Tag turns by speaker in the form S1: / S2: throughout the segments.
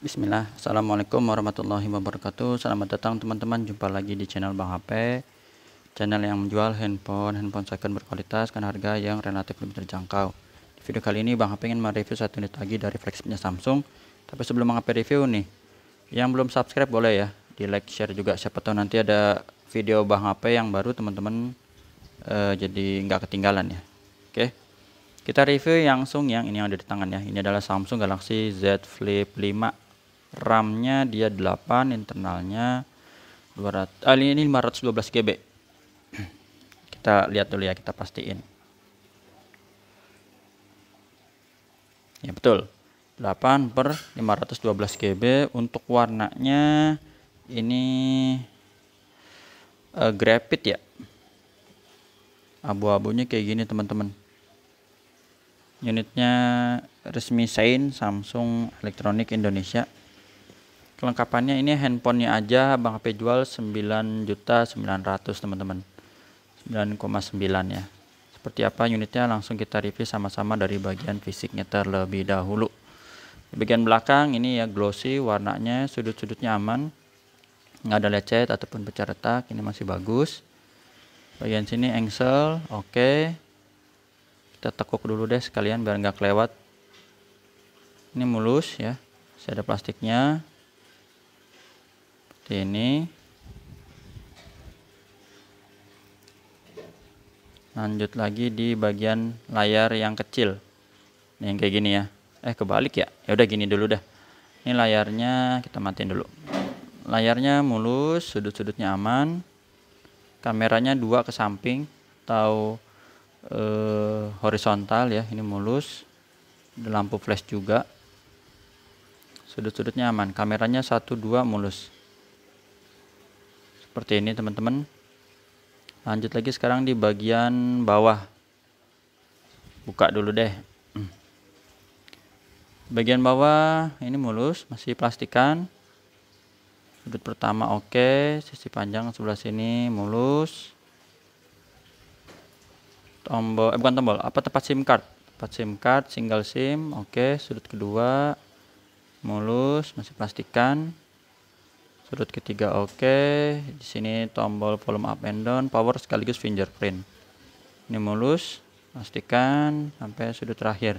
S1: Bismillah, Assalamualaikum warahmatullahi wabarakatuh Selamat datang teman-teman, jumpa lagi di channel Bang HP Channel yang menjual handphone, handphone second berkualitas Kan harga yang relatif lebih terjangkau Di video kali ini Bang HP ingin mereview satu unit lagi dari flagshipnya Samsung Tapi sebelum Bang HP review nih Yang belum subscribe boleh ya Di like, share juga, siapa tahu nanti ada video Bang HP yang baru teman-teman eh, Jadi nggak ketinggalan ya Oke okay kita review langsung yang ini yang ada di tangan ya ini adalah Samsung Galaxy Z Flip 5 RAM-nya dia 8, internalnya 200 ah, eh, ini 512 GB. Kita lihat dulu ya, kita pastiin. Ya betul. 8 per 512 GB untuk warnanya ini uh, eh, grafit ya. Abu-abunya kayak gini teman-teman. Unitnya resmi Sain Samsung Elektronik Indonesia kelengkapannya ini handphonenya aja Bang HP jual 9 juta 900 teman-teman 9,9 ya seperti apa unitnya langsung kita review sama-sama dari bagian fisiknya terlebih dahulu di bagian belakang ini ya glossy warnanya sudut-sudutnya aman nggak ada lecet ataupun pecah retak ini masih bagus bagian sini engsel oke okay. kita tekuk dulu deh sekalian biar nggak kelewat ini mulus ya saya ada plastiknya ini lanjut lagi di bagian layar yang kecil ini yang kayak gini ya eh kebalik ya ya udah gini dulu dah ini layarnya kita matiin dulu layarnya mulus sudut-sudutnya aman kameranya dua ke samping atau eh, horizontal ya ini mulus Ada lampu flash juga sudut-sudutnya aman kameranya satu dua mulus seperti ini teman-teman lanjut lagi sekarang di bagian bawah buka dulu deh bagian bawah ini mulus masih plastikan sudut pertama oke okay. sisi panjang sebelah sini mulus tombol eh, bukan tombol apa tempat SIM card tempat SIM card single SIM oke okay. sudut kedua mulus masih plastikan sudut ketiga oke okay. di sini tombol volume up and down power sekaligus fingerprint ini mulus pastikan sampai sudut terakhir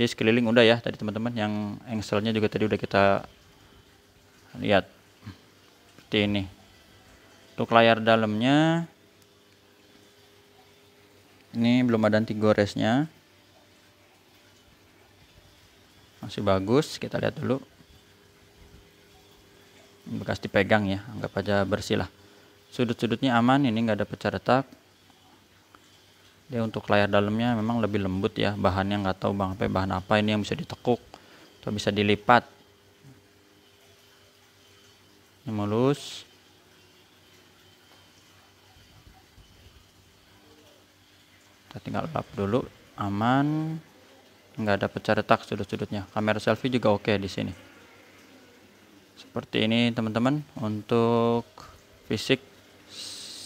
S1: di sekeliling udah ya tadi teman-teman yang engselnya juga tadi udah kita lihat seperti ini untuk layar dalamnya ini belum ada anti goresnya masih bagus kita lihat dulu bekas dipegang ya anggap aja bersih lah sudut-sudutnya aman ini nggak ada pecah retak dia untuk layar dalamnya memang lebih lembut ya bahannya nggak tahu bang apa bahan apa ini yang bisa ditekuk atau bisa dilipat ini mulus kita tinggal lap dulu aman nggak ada pecah retak sudut-sudutnya kamera selfie juga oke di sini seperti ini teman-teman untuk fisik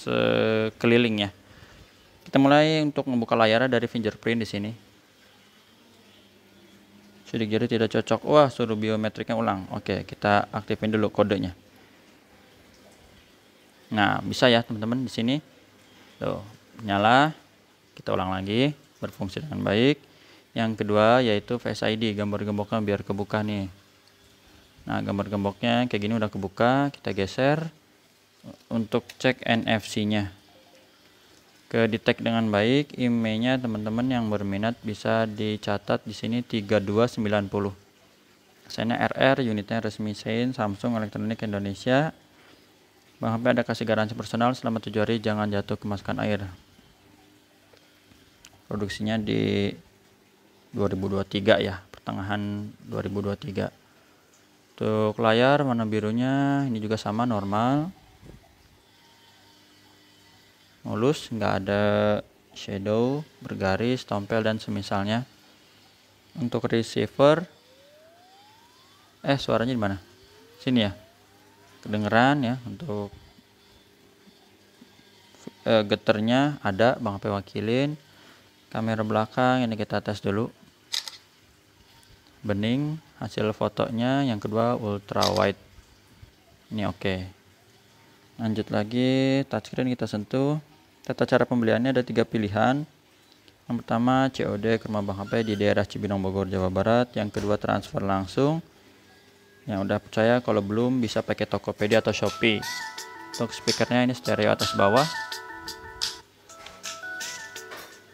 S1: sekelilingnya kita mulai untuk membuka layarnya dari fingerprint di sini sudah jadi tidak cocok wah suruh biometriknya ulang oke kita aktifin dulu kodenya nah bisa ya teman-teman di sini tuh nyala kita ulang lagi berfungsi dengan baik yang kedua yaitu Face ID gambar gemboknya biar kebuka nih nah gambar gemboknya kayak gini udah kebuka kita geser untuk cek NFC nya ke detect dengan baik IMEI nya teman-teman yang berminat bisa dicatat di sini 3290 saya RR unitnya resmi sein Samsung Elektronik Indonesia Bang HP ada kasih garansi personal selama 7 hari jangan jatuh kemasukan air produksinya di 2023 ya pertengahan 2023 untuk layar warna birunya ini juga sama normal mulus nggak ada shadow bergaris tompel dan semisalnya untuk receiver eh suaranya di mana sini ya kedengeran ya untuk eh, geternya ada Bang HP wakilin kamera belakang ini kita tes dulu bening hasil fotonya yang kedua ultra wide ini oke okay. lanjut lagi touchscreen kita sentuh tata cara pembeliannya ada tiga pilihan yang pertama COD ke rumah bank HP di daerah Cibinong Bogor Jawa Barat yang kedua transfer langsung yang udah percaya kalau belum bisa pakai Tokopedia atau Shopee untuk speakernya ini stereo atas bawah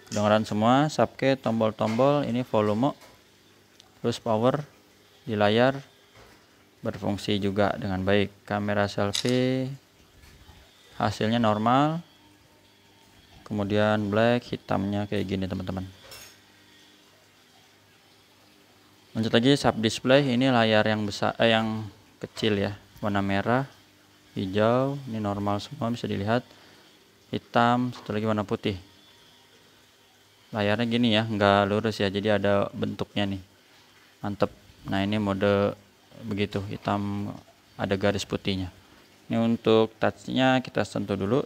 S1: kedengaran semua subke tombol-tombol ini volume terus power di layar berfungsi juga dengan baik kamera selfie hasilnya normal kemudian black hitamnya kayak gini teman-teman lanjut lagi sub display ini layar yang besar eh, yang kecil ya warna merah hijau ini normal semua bisa dilihat hitam satu lagi warna putih layarnya gini ya nggak lurus ya jadi ada bentuknya nih mantep nah ini mode begitu hitam ada garis putihnya ini untuk touchnya kita sentuh dulu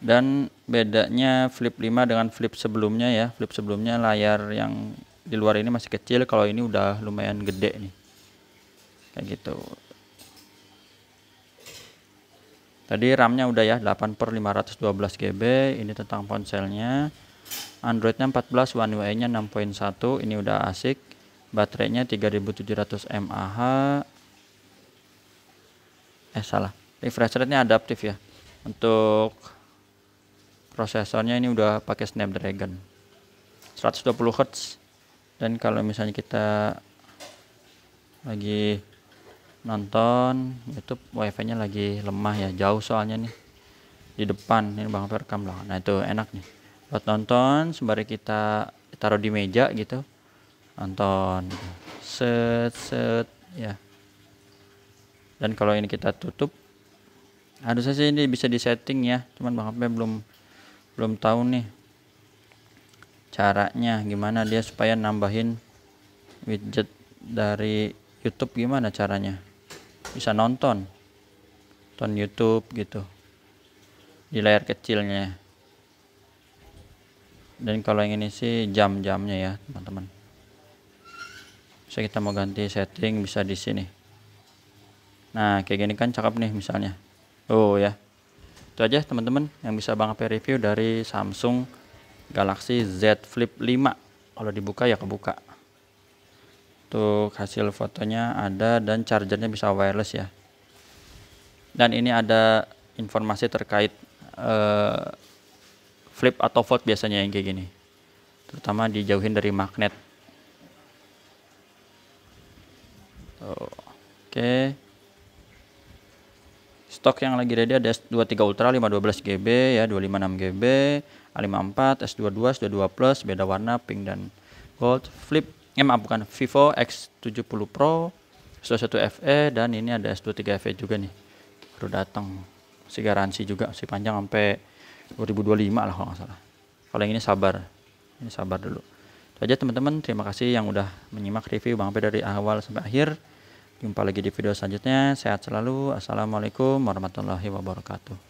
S1: dan bedanya flip 5 dengan flip sebelumnya ya flip sebelumnya layar yang di luar ini masih kecil kalau ini udah lumayan gede nih kayak gitu tadi RAM-nya udah ya 8 per 512 GB ini tentang ponselnya Android-nya 14 One UI-nya 6.1 ini udah asik baterainya 3700 mAh eh salah refresh rate nya adaptif ya untuk prosesornya ini udah pakai Snapdragon 120 Hz dan kalau misalnya kita lagi nonton YouTube wifi nya lagi lemah ya jauh soalnya nih di depan ini bang rekam lah nah itu enak nih buat nonton sembari kita taruh di meja gitu nonton set set ya dan kalau ini kita tutup harusnya sih ini bisa disetting ya cuman bang HP belum belum tahu nih caranya gimana dia supaya nambahin widget dari YouTube gimana caranya bisa nonton nonton YouTube gitu di layar kecilnya dan kalau yang ini sih jam-jamnya ya teman-teman saya kita mau ganti setting bisa di sini. Nah, kayak gini kan cakep nih misalnya. Oh ya. Itu aja teman-teman yang bisa Bang Ape review dari Samsung Galaxy Z Flip 5. Kalau dibuka ya kebuka. Tuh hasil fotonya ada dan chargernya bisa wireless ya. Dan ini ada informasi terkait uh, flip atau fold biasanya yang kayak gini. Terutama dijauhin dari magnet. Oh, Oke. Okay. Stok yang lagi ready ada S23 Ultra 512 GB ya, 256 GB, A54, S22, S22 Plus, beda warna pink dan gold. Flip, eh maaf bukan, Vivo X70 Pro, S21 FE dan ini ada S23 FE juga nih. Baru datang. Si garansi juga, si panjang sampai 2025 lah kalau nggak salah. Kalau yang ini sabar. Ini sabar dulu. Itu aja teman-teman, terima kasih yang udah menyimak review Bang Pe dari awal sampai akhir. Jumpa lagi di video selanjutnya. Sehat selalu. Assalamualaikum warahmatullahi wabarakatuh.